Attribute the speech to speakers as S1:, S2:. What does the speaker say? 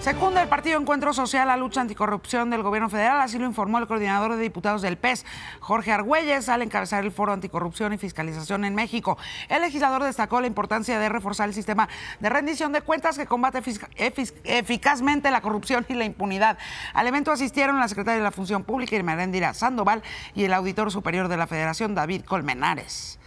S1: Segundo, el Partido Encuentro Social la lucha anticorrupción del gobierno federal, así lo informó el coordinador de diputados del PES, Jorge Argüelles, al encabezar el Foro Anticorrupción y Fiscalización en México. El legislador destacó la importancia de reforzar el sistema de rendición de cuentas que combate eficazmente la corrupción y la impunidad. Al evento asistieron la secretaria de la Función Pública, Irma Rendira Sandoval, y el auditor superior de la Federación, David Colmenares.